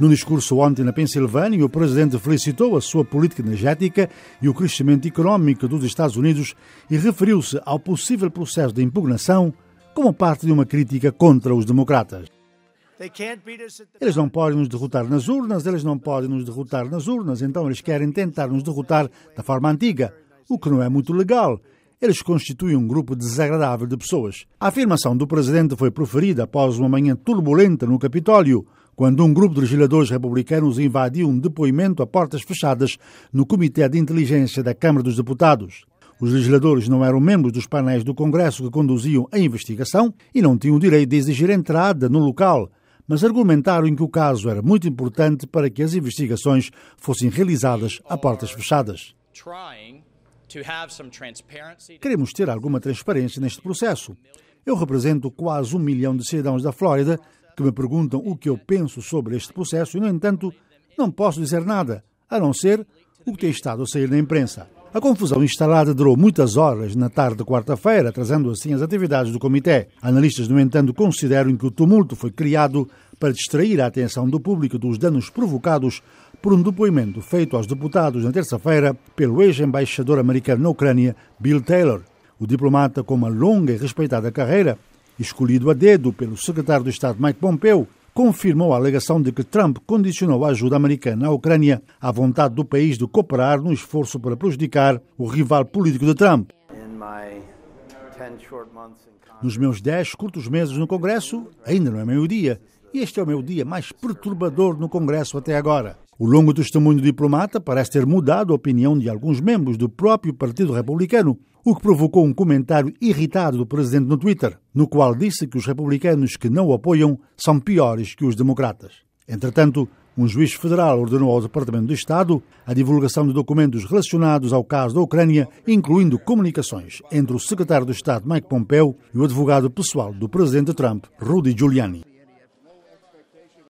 No discurso ontem na Pensilvânia, o presidente felicitou a sua política energética e o crescimento econômico dos Estados Unidos e referiu-se ao possível processo de impugnação como parte de uma crítica contra os democratas. Eles não podem nos derrotar nas urnas, eles não podem nos derrotar nas urnas, então eles querem tentar nos derrotar da forma antiga, o que não é muito legal. Eles constituem um grupo desagradável de pessoas. A afirmação do presidente foi proferida após uma manhã turbulenta no Capitólio, quando um grupo de legisladores republicanos invadiu um depoimento a portas fechadas no Comitê de Inteligência da Câmara dos Deputados. Os legisladores não eram membros dos painéis do Congresso que conduziam a investigação e não tinham o direito de exigir entrada no local, mas argumentaram que o caso era muito importante para que as investigações fossem realizadas a portas fechadas. Queremos ter alguma transparência neste processo. Eu represento quase um milhão de cidadãos da Flórida que me perguntam o que eu penso sobre este processo e, no entanto, não posso dizer nada, a não ser o que tem estado a sair na imprensa. A confusão instalada durou muitas horas na tarde de quarta-feira, trazendo assim as atividades do comitê. Analistas, no entanto, consideram que o tumulto foi criado para distrair a atenção do público dos danos provocados por um depoimento feito aos deputados na terça-feira pelo ex-embaixador americano na Ucrânia, Bill Taylor. O diplomata, com uma longa e respeitada carreira, escolhido a dedo pelo secretário de Estado Mike Pompeo, confirmou a alegação de que Trump condicionou a ajuda americana à Ucrânia à vontade do país de cooperar no esforço para prejudicar o rival político de Trump. Nos meus dez curtos meses no Congresso, ainda não é meio-dia, e este é o meu dia mais perturbador no Congresso até agora. O longo testemunho do diplomata parece ter mudado a opinião de alguns membros do próprio Partido Republicano, o que provocou um comentário irritado do presidente no Twitter, no qual disse que os republicanos que não o apoiam são piores que os democratas. Entretanto, um juiz federal ordenou ao Departamento de Estado a divulgação de documentos relacionados ao caso da Ucrânia, incluindo comunicações entre o secretário de Estado Mike Pompeo e o advogado pessoal do presidente Trump, Rudy Giuliani.